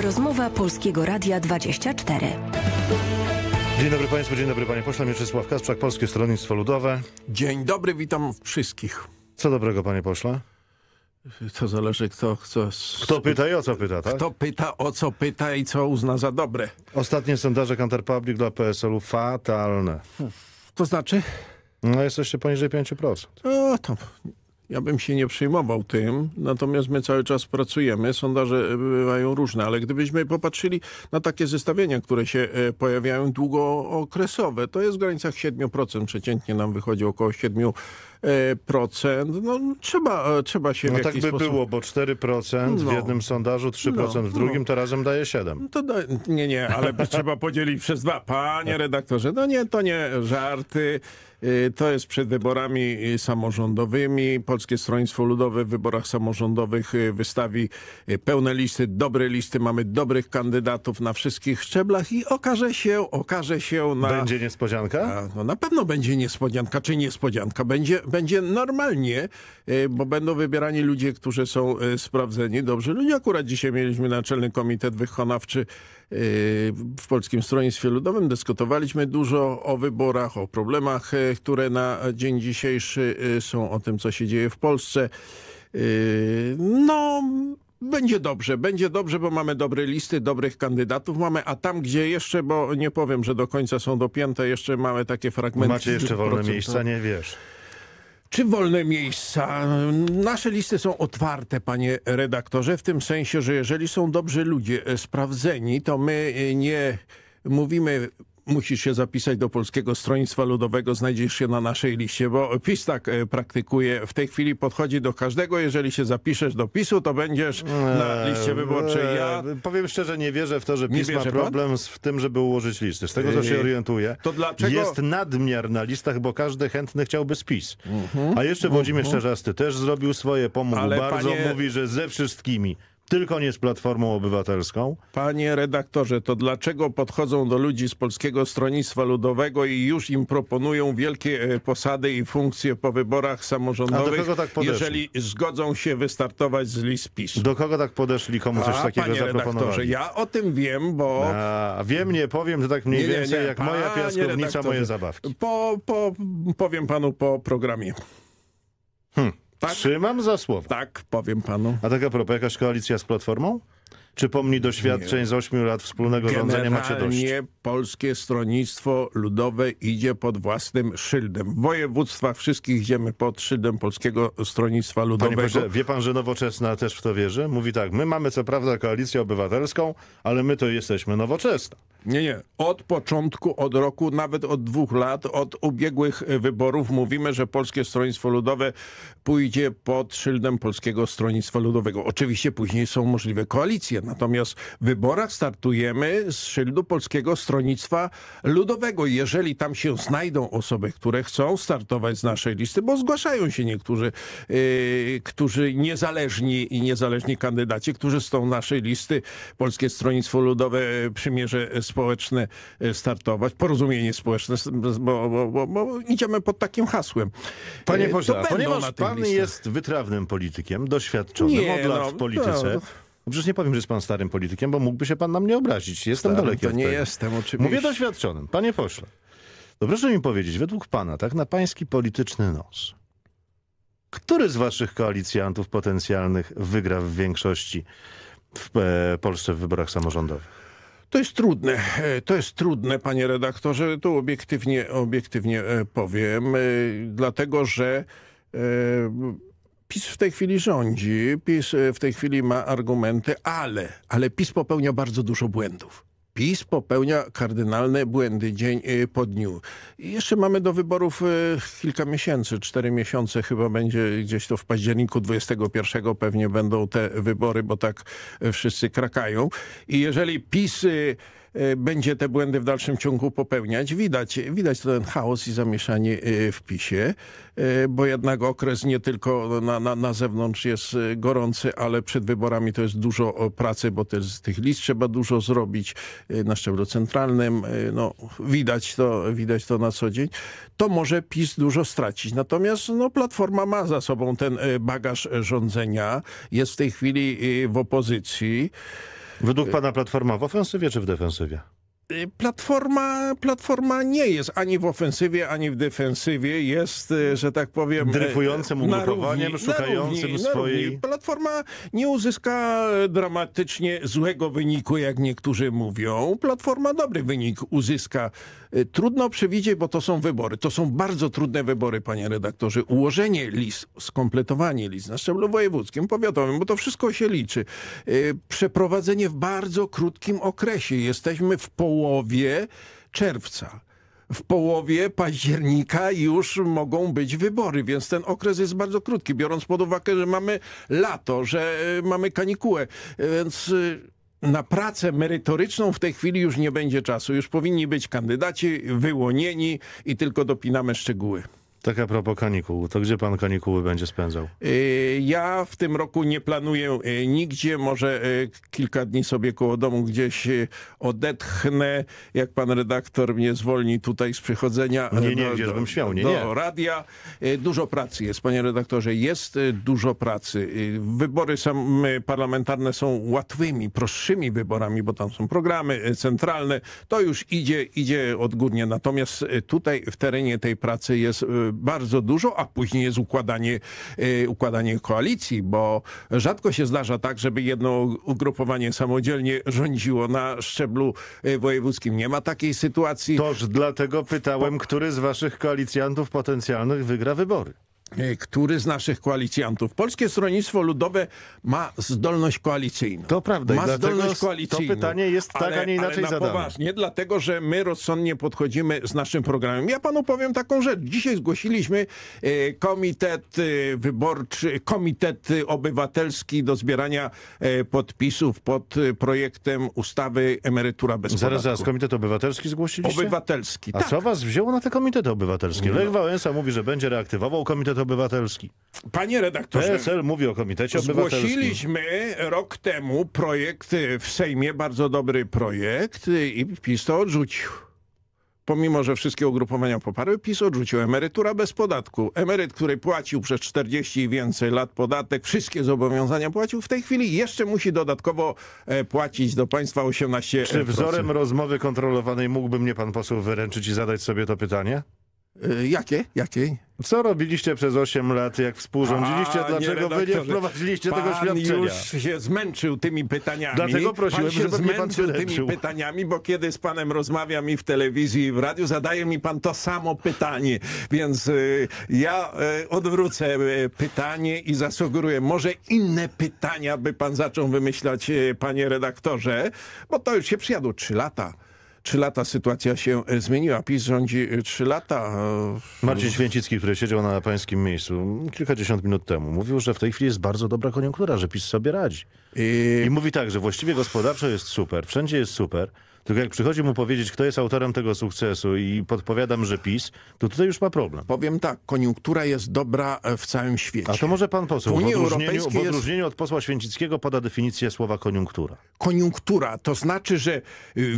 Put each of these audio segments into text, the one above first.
Rozmowa Polskiego Radia 24. Dzień dobry Państwu, dzień dobry Panie Pośle. Mieczysław Kasprzak, Polskie Stronnictwo Ludowe. Dzień dobry, witam wszystkich. Co dobrego Panie Pośle? To zależy kto... Kto, kto pyta i o co pyta, tak? Kto pyta, o co pyta i co uzna za dobre. Ostatnie sondaże Counterpublic dla PSL-u fatalne. Hmm. To znaczy? No jesteście poniżej 5%. O, to ja bym się nie przejmował tym, natomiast my cały czas pracujemy, sondaże e, bywają różne, ale gdybyśmy popatrzyli na takie zestawienia, które się e, pojawiają długookresowe, to jest w granicach 7%, przeciętnie nam wychodzi około 7%, E, procent. No, trzeba, e, trzeba się no tak by sposób... było, bo 4% no. w jednym sondażu, 3% no. w drugim, no. to razem daje 7. To da... Nie, nie, ale trzeba podzielić przez dwa. Panie redaktorze, no nie, to nie żarty. Y, to jest przed wyborami samorządowymi. Polskie Stronnictwo Ludowe w wyborach samorządowych y, wystawi y, pełne listy, dobre listy. Mamy dobrych kandydatów na wszystkich szczeblach i okaże się, okaże się na... Będzie niespodzianka? no na pewno będzie niespodzianka. Czy niespodzianka? Będzie, będzie normalnie, e, bo będą wybierani ludzie, którzy są e, sprawdzeni, dobrzy ludzie. No akurat dzisiaj mieliśmy Naczelny Komitet Wykonawczy e, w Polskim Stronnictwie Ludowym. Dyskutowaliśmy dużo o wyborach, o problemach, które na dzień dzisiejszy są, o tym, co się dzieje w Polsce. No, będzie dobrze, będzie dobrze, bo mamy dobre listy, dobrych kandydatów mamy, a tam gdzie jeszcze, bo nie powiem, że do końca są dopięte, jeszcze mamy takie fragmenty. Macie jeszcze wolne miejsca, nie wiesz. Czy wolne miejsca? Nasze listy są otwarte, panie redaktorze, w tym sensie, że jeżeli są dobrzy ludzie, e, sprawdzeni, to my e, nie mówimy musisz się zapisać do Polskiego Stronnictwa Ludowego, znajdziesz się na naszej liście, bo PiS tak e, praktykuje. W tej chwili podchodzi do każdego. Jeżeli się zapiszesz do PiSu, to będziesz na liście wyborczej. Ja... Powiem szczerze, nie wierzę w to, że PiS ma problem pan? w tym, żeby ułożyć listy. Z tego, co się orientuję, to dlaczego... jest nadmiar na listach, bo każdy chętny chciałby spis. Mhm. A jeszcze Włodzimierz mhm. Czerzasty też zrobił swoje, pomógł Ale bardzo. Panie... Mówi, że ze wszystkimi tylko nie z Platformą Obywatelską. Panie redaktorze, to dlaczego podchodzą do ludzi z Polskiego Stronnictwa Ludowego i już im proponują wielkie e, posady i funkcje po wyborach samorządowych, tak jeżeli zgodzą się wystartować z list PiS? Do kogo tak podeszli, komu coś A, takiego panie zaproponowali? ja o tym wiem, bo... A, wiem, nie powiem, że tak mniej nie, więcej nie, jak moja piaskownica, moje zabawki. Po, po, powiem panu po programie. Hmm. Tak? Trzymam za słowo. Tak, powiem panu. A tak a propos, jakaś koalicja z Platformą? Czy pomni doświadczeń nie. z ośmiu lat wspólnego Generalnie rządzenia macie dość? Polskie Stronnictwo Ludowe idzie pod własnym szyldem. Województwa wszystkich idziemy pod szyldem Polskiego Stronnictwa Ludowego. Panie wie pan, że Nowoczesna też w to wierzy? Mówi tak, my mamy co prawda koalicję obywatelską, ale my to jesteśmy Nowoczesna. Nie, nie. Od początku, od roku, nawet od dwóch lat, od ubiegłych wyborów mówimy, że Polskie Stronnictwo Ludowe pójdzie pod szyldem Polskiego Stronnictwa Ludowego. Oczywiście później są możliwe koalicje opozycję. Natomiast w wyborach startujemy z szyldu Polskiego Stronnictwa Ludowego. Jeżeli tam się znajdą osoby, które chcą startować z naszej listy, bo zgłaszają się niektórzy, yy, którzy niezależni i niezależni kandydaci, którzy z tą naszej listy Polskie Stronnictwo Ludowe, Przymierze Społeczne yy, startować, Porozumienie Społeczne, bo, bo, bo, bo idziemy pod takim hasłem. Panie yy, pośle, ponieważ pan listach. jest wytrawnym politykiem, doświadczonym Nie, od lat no, w polityce... No. No przecież nie powiem, że jest pan starym politykiem, bo mógłby się pan na mnie obrazić. Jestem Staram, daleki to nie jestem, oczywiście. Mówię doświadczonym. Panie pośle, to proszę mi powiedzieć, według pana, tak na pański polityczny nos, który z waszych koalicjantów potencjalnych wygra w większości w e, Polsce w wyborach samorządowych? To jest trudne, e, to jest trudne, panie redaktorze, tu obiektywnie, obiektywnie e, powiem, dlatego że PiS w tej chwili rządzi, PiS e, w tej chwili ma argumenty, ale, ale PiS popełnia bardzo dużo błędów. PiS popełnia kardynalne błędy dzień e, po dniu. I jeszcze mamy do wyborów e, kilka miesięcy, cztery miesiące chyba będzie gdzieś to w październiku 21 pewnie będą te wybory, bo tak wszyscy krakają. I jeżeli PiS Y, będzie te błędy w dalszym ciągu popełniać. Widać, widać ten chaos i zamieszanie y, w PiSie, y, bo jednak okres nie tylko na, na, na zewnątrz jest gorący, ale przed wyborami to jest dużo pracy, bo też z tych list trzeba dużo zrobić na szczeblu centralnym. No, widać, to, widać to na co dzień. To może PiS dużo stracić. Natomiast no, Platforma ma za sobą ten bagaż rządzenia. Jest w tej chwili w opozycji. Według pana Platforma w ofensywie czy w defensywie? Y, platforma, platforma nie jest ani w ofensywie, ani w defensywie. Jest, y, że tak powiem... Y, Dryfującym ugrupowaniem, szukającym swojej... Platforma nie uzyska dramatycznie złego wyniku, jak niektórzy mówią. Platforma dobry wynik uzyska E, trudno przewidzieć, bo to są wybory. To są bardzo trudne wybory, panie redaktorze. Ułożenie list, skompletowanie list na szczeblu wojewódzkim, powiatowym, bo to wszystko się liczy. E, przeprowadzenie w bardzo krótkim okresie. Jesteśmy w połowie czerwca w połowie października już mogą być wybory, więc ten okres jest bardzo krótki, biorąc pod uwagę, że mamy lato, że e, mamy kanikułę, więc na pracę merytoryczną w tej chwili już nie będzie czasu. Już powinni być kandydaci wyłonieni i tylko dopinamy szczegóły. Tak a propos kanikuł, to gdzie pan kanikuły będzie spędzał? E, ja w tym roku nie planuję e, nigdzie, może e, kilka dni sobie koło domu gdzieś odetchnę, jak pan redaktor mnie zwolni tutaj z przychodzenia nie, nie, do, gdzież bym śmiał, nie, do nie. radia. Dużo pracy jest, panie redaktorze, jest dużo pracy. Wybory sam parlamentarne są łatwymi, prostszymi wyborami, bo tam są programy centralne. To już idzie, idzie odgórnie. Natomiast tutaj w terenie tej pracy jest bardzo dużo, a później jest układanie, e, układanie koalicji, bo rzadko się zdarza tak, żeby jedno ugrupowanie samodzielnie rządziło na szczeblu e, wojewódzkim. Nie ma takiej sytuacji. Toż dlatego pytałem, który z waszych koalicjantów potencjalnych wygra wybory. E, który z naszych koalicjantów. Polskie Stronnictwo Ludowe ma zdolność koalicyjną. To prawda. Ma zdolność koalicyjną. To pytanie jest tak, ale, a nie inaczej ale na zadane. poważnie, dlatego że my rozsądnie podchodzimy z naszym programem. Ja panu powiem taką rzecz. Dzisiaj zgłosiliśmy e, komitet e, wyborczy, komitet obywatelski do zbierania podpisów pod projektem ustawy Emerytura bez podatku. Zaraz, zaraz. Komitet obywatelski zgłosiliście? Obywatelski, A tak. co was wzięło na te komitety obywatelskie? No. Lech Wałęsa mówi, że będzie reaktywował komitet Obywatelski. Panie redaktorze, PSL mówi o Komitecie Zgłosiliśmy rok temu projekt y, w Sejmie, bardzo dobry projekt y, i PiS to odrzucił. Pomimo, że wszystkie ugrupowania poparły, PiS odrzucił emerytura bez podatku. Emeryt, który płacił przez 40 i więcej lat podatek, wszystkie zobowiązania płacił, w tej chwili jeszcze musi dodatkowo e, płacić do państwa 18%. Czy wzorem rozmowy kontrolowanej mógłby mnie pan poseł wyręczyć i zadać sobie to pytanie? Y, jakie? Jakie? Co robiliście przez 8 lat, jak współrządziliście? Panie dlaczego wy nie wprowadziliście pan tego świadczenia? już się zmęczył tymi pytaniami. Dlatego prosiłem, pan się żeby zmęczył pan tymi pytaniami, bo kiedy z panem rozmawiam i w telewizji, i w radiu, zadaje mi pan to samo pytanie. Więc y, ja y, odwrócę y, pytanie i zasugeruję, może inne pytania by pan zaczął wymyślać, y, panie redaktorze, bo to już się przyjadło 3 lata trzy lata sytuacja się e, zmieniła. PiS rządzi e, trzy lata. E, Marcin Święcicki, który siedział na pańskim miejscu kilkadziesiąt minut temu, mówił, że w tej chwili jest bardzo dobra koniunktura, że PiS sobie radzi. I, I mówi tak, że właściwie gospodarczo jest super, wszędzie jest super, tylko jak przychodzi mu powiedzieć, kto jest autorem tego sukcesu i podpowiadam, że PiS, to tutaj już ma problem. Powiem tak, koniunktura jest dobra e, w całym świecie. A to może pan poseł, w, Unii w, odróżnieniu, w odróżnieniu jest... od posła Święcickiego poda definicję słowa koniunktura. Koniunktura, to znaczy, że y,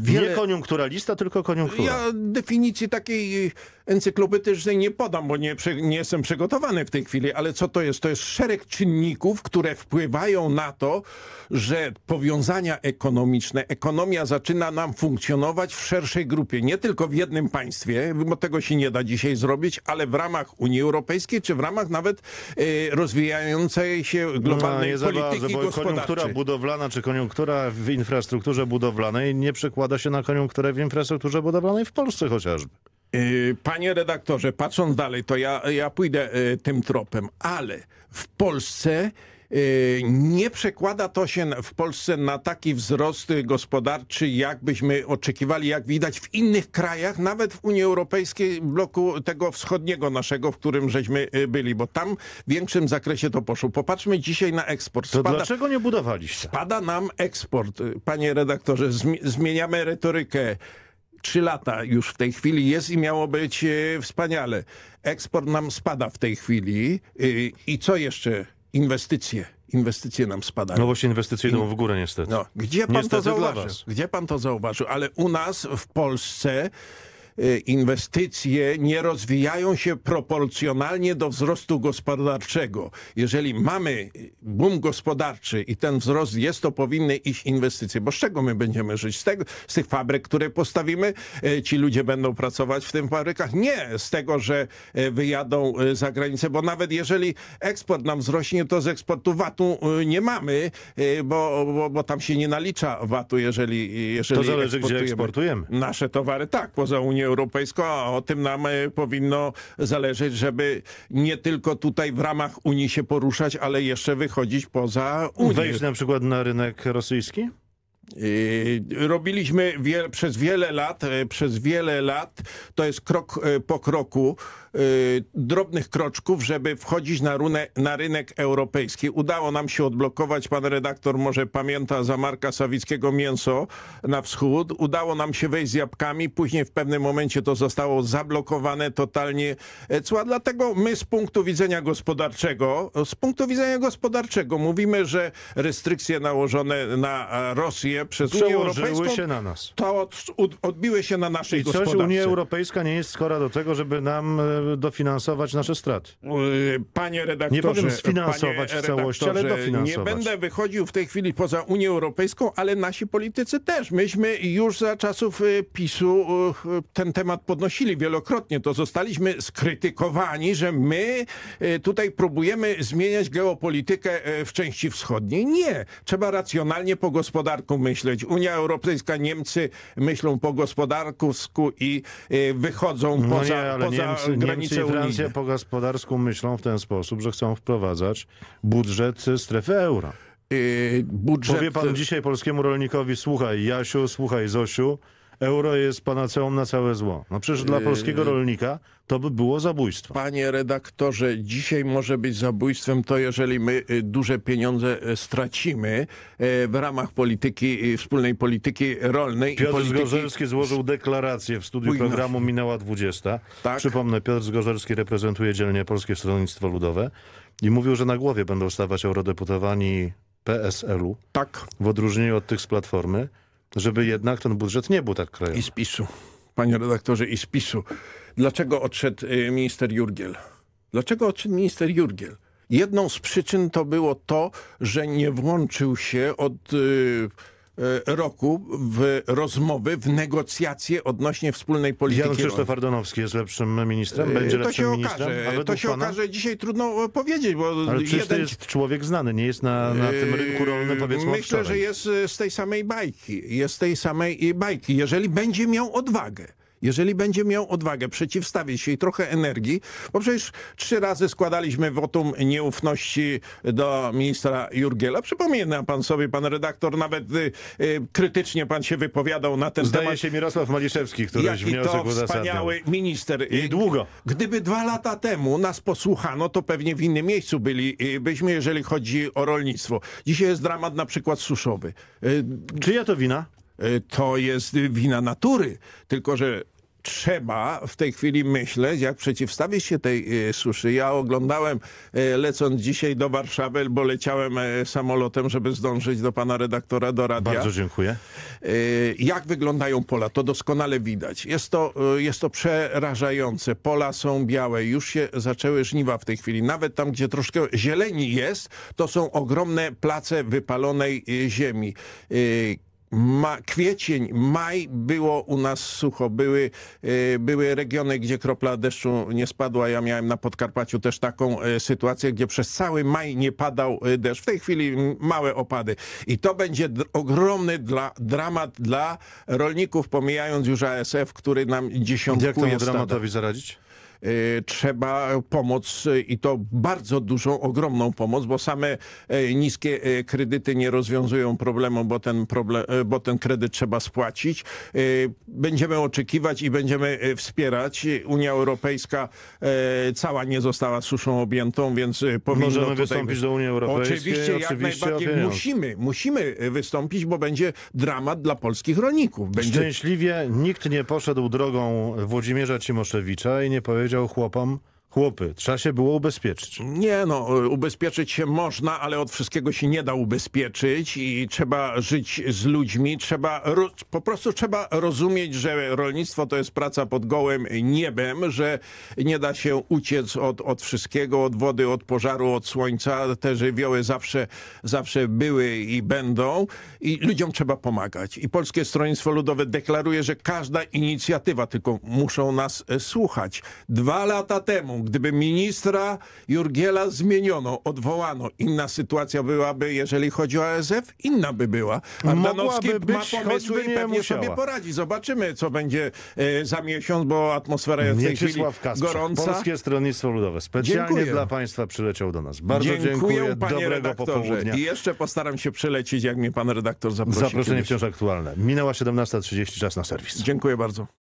wiele... Nie koniunkturalista, tylko koniunktura. Ja definicji takiej y, encyklopedycznej nie podam, bo nie, nie jestem przygotowany w tej chwili, ale co to jest? To jest szereg czynników, które wpływają na to, że powiązania ekonomiczne, ekonomia zaczyna nam funkcjonować w szerszej grupie, nie tylko w jednym państwie, bo tego się nie da dzisiaj zrobić, ale w ramach Unii Europejskiej, czy w ramach nawet y, rozwijającej się no, globalnej no, polityki bardzo, gospodarczej. Koniunktura budowlana, czy koniunktura w infrastrukturze budowlanej nie przekłada się na koniunkturę w infrastrukturze budowlanej w Polsce chociażby. Y, panie redaktorze, patrząc dalej, to ja, ja pójdę y, tym tropem, ale w Polsce Yy, nie przekłada to się w Polsce na taki wzrost gospodarczy, jakbyśmy oczekiwali, jak widać w innych krajach, nawet w Unii Europejskiej, bloku tego wschodniego naszego, w którym żeśmy y, byli, bo tam w większym zakresie to poszło. Popatrzmy dzisiaj na eksport. Spada, to dlaczego nie budowaliście? Spada nam eksport. Panie redaktorze, zmieniamy retorykę. Trzy lata już w tej chwili jest i miało być y, wspaniale. Eksport nam spada w tej chwili. Y, I co jeszcze inwestycje, inwestycje nam spadają. No właśnie inwestycje idą w górę niestety. No, gdzie pan niestety to zauważył? Gdzie pan to zauważył? Ale u nas w Polsce Y, inwestycje nie rozwijają się proporcjonalnie do wzrostu gospodarczego. Jeżeli mamy boom gospodarczy i ten wzrost jest, to powinny iść inwestycje. Bo z czego my będziemy żyć? Z, tego, z tych fabryk, które postawimy? Y, ci ludzie będą pracować w tych fabrykach? Nie, z tego, że y, wyjadą za granicę, bo nawet jeżeli eksport nam wzrośnie, to z eksportu VAT-u nie mamy, bo, bo, bo, tam się nie nalicza VAT-u, jeżeli, jeżeli To zależy, gdzie eksportujemy. Nasze towary, tak, poza Unią Europejską, a o tym nam e, powinno zależeć, żeby nie tylko tutaj w ramach Unii się poruszać, ale jeszcze wychodzić poza Unię. Wejść na przykład na rynek rosyjski? Yy, robiliśmy wie, przez wiele lat, yy, przez wiele lat, to jest krok yy, po kroku, drobnych kroczków, żeby wchodzić na, runę, na rynek europejski. Udało nam się odblokować, pan redaktor może pamięta za Marka Sawickiego mięso na wschód. Udało nam się wejść z jabłkami, później w pewnym momencie to zostało zablokowane totalnie e, cła. Dlatego my z punktu widzenia gospodarczego, z punktu widzenia gospodarczego mówimy, że restrykcje nałożone na e, Rosję Unię, przez Unię Europejską, się na nas. to od, odbiły się na naszej I coś gospodarce. Unia Europejska nie jest skora do tego, żeby nam e, dofinansować nasze straty. Panie redaktorze, nie powiem sfinansować w całości, ale dofinansować. Nie będę wychodził w tej chwili poza Unię Europejską, ale nasi politycy też. Myśmy już za czasów e, PiSu e, ten temat podnosili wielokrotnie. To zostaliśmy skrytykowani, że my tutaj próbujemy zmieniać geopolitykę w części wschodniej. Nie. Trzeba racjonalnie po gospodarku myśleć. Unia Europejska, Niemcy myślą po gospodarku i y, wychodzą no poza, nie, ale poza Niemcy, granicę Niemcy i po gospodarsku myślą w ten sposób, że chcą wprowadzać budżet strefy euro. Yy, budżet... Powie pan dzisiaj polskiemu rolnikowi, słuchaj Jasiu, słuchaj Zosiu, euro jest panaceum na całe zło. No przecież dla y, polskiego y, rolnika to by było zabójstwo. Panie redaktorze, dzisiaj może być zabójstwem to, jeżeli my y, duże pieniądze stracimy w ramach polityki, wspólnej polityki rolnej. Piotr polityki... Zgorzelski złożył deklarację w studiu programu Minęła 20. Tak? Przypomnę, Piotr Zgorzelski reprezentuje dzielnie Polskie Stronnictwo Ludowe i mówił, że na głowie będą stawać eurodeputowani PSL-u. Tak. W odróżnieniu od tych z Platformy żeby jednak ten budżet nie był tak krajowy. I z PiSu, panie redaktorze, i z PiSu. Dlaczego odszedł y, minister Jurgiel? Dlaczego odszedł minister Jurgiel? Jedną z przyczyn to było to, że nie włączył się od... Yy, E, roku w rozmowy, w negocjacje odnośnie wspólnej polityki. Jan Krzysztof Ardonowski jest lepszym ministrem? E, będzie to się ministrem? Okaże, to się okaże dzisiaj trudno e, powiedzieć, bo Ale przecież jeden... to jest człowiek znany, nie jest na, na tym rynku rolnym powiedzmy Myślę, że jest z tej samej bajki. Jest z tej samej bajki. Jeżeli będzie miał odwagę, jeżeli będzie miał odwagę przeciwstawić się i trochę energii, bo przecież trzy razy składaliśmy wotum nieufności do ministra Jurgiela. Przypomina pan sobie, pan redaktor, nawet y, y, krytycznie pan się wypowiadał na ten Zdaje temat. Zdaje się Mirosław Maliszewski, który jest wniosek to wspaniały minister. I długo. Gdyby dwa lata temu nas posłuchano, to pewnie w innym miejscu bylibyśmy, jeżeli chodzi o rolnictwo. Dzisiaj jest dramat na przykład suszowy. Y, Czyja to wina? E, to jest wina natury. Tylko, że trzeba w tej chwili myśleć, jak przeciwstawić się tej e, suszy. Ja oglądałem, e, lecąc dzisiaj do Warszawy, bo leciałem samolotem, żeby zdążyć do pana redaktora, do radia. Bardzo dziękuję. Jak wyglądają pola? To doskonale widać. Jest to, jest to przerażające. Pola są białe. Już się zaczęły żniwa w tej chwili. Nawet tam, gdzie troszkę zieleni jest, to są ogromne place wypalonej ziemi ma, kwiecień, maj było u nas sucho. Były, y, były regiony, gdzie kropla deszczu nie spadła. Ja miałem na Podkarpaciu też taką y, sytuację, gdzie przez cały maj nie padał y, deszcz. W tej chwili małe opady. I to będzie ogromny dla, dramat dla rolników, pomijając już ASF, który nam dziesiątkuje Jak temu dramatowi zaradzić? Y, trzeba pomoc y, i to bardzo dużą, ogromną pomoc, bo same y, niskie kredyty nie rozwiązują problemu, bo ten, problem, bo ten kredyt trzeba spłacić. Będziemy oczekiwać i będziemy wspierać. Unia Europejska cała nie została suszą objętą, więc powinno Możemy tutaj... wystąpić do Unii Europejskiej. Oczywiście, oczywiście jak najbardziej musimy, musimy wystąpić, bo będzie dramat dla polskich rolników. Będzie... Szczęśliwie nikt nie poszedł drogą Włodzimierza Cimoszewicza i nie powiedział, powiedział chłopom, chłopy, trzeba się było ubezpieczyć. Nie no, e, ubezpieczyć się można, ale od wszystkiego się nie da ubezpieczyć i trzeba żyć z ludźmi, trzeba po prostu trzeba rozumieć, że rolnictwo to jest praca pod gołym niebem, że nie da się uciec od, od wszystkiego, od wody, od pożaru, od słońca. Te żywioły zawsze, zawsze były i będą i ludziom trzeba pomagać. I Polskie Stronnictwo Ludowe deklaruje, że każda inicjatywa, tylko muszą nas e, słuchać. Dwa lata temu, Gdyby ministra Jurgiela zmieniono, odwołano, inna sytuacja byłaby, jeżeli chodzi o ASF, inna by była. Ardanowski Mogłaby ma pomysły i pewnie musiała. sobie poradzi. Zobaczymy, co będzie e, za miesiąc, bo atmosfera jest w tej chwili Kasprze, gorąca. Polskie Stronnictwo Ludowe specjalnie dziękuję. dla Państwa przyleciał do nas. Bardzo dziękuję, dziękuję dobrego redaktorze. popołudnia. I jeszcze postaram się przylecić, jak mnie Pan redaktor zaprosił. Zaproszenie kiedyś. wciąż aktualne. Minęła 17.30, czas na serwis. Dziękuję bardzo.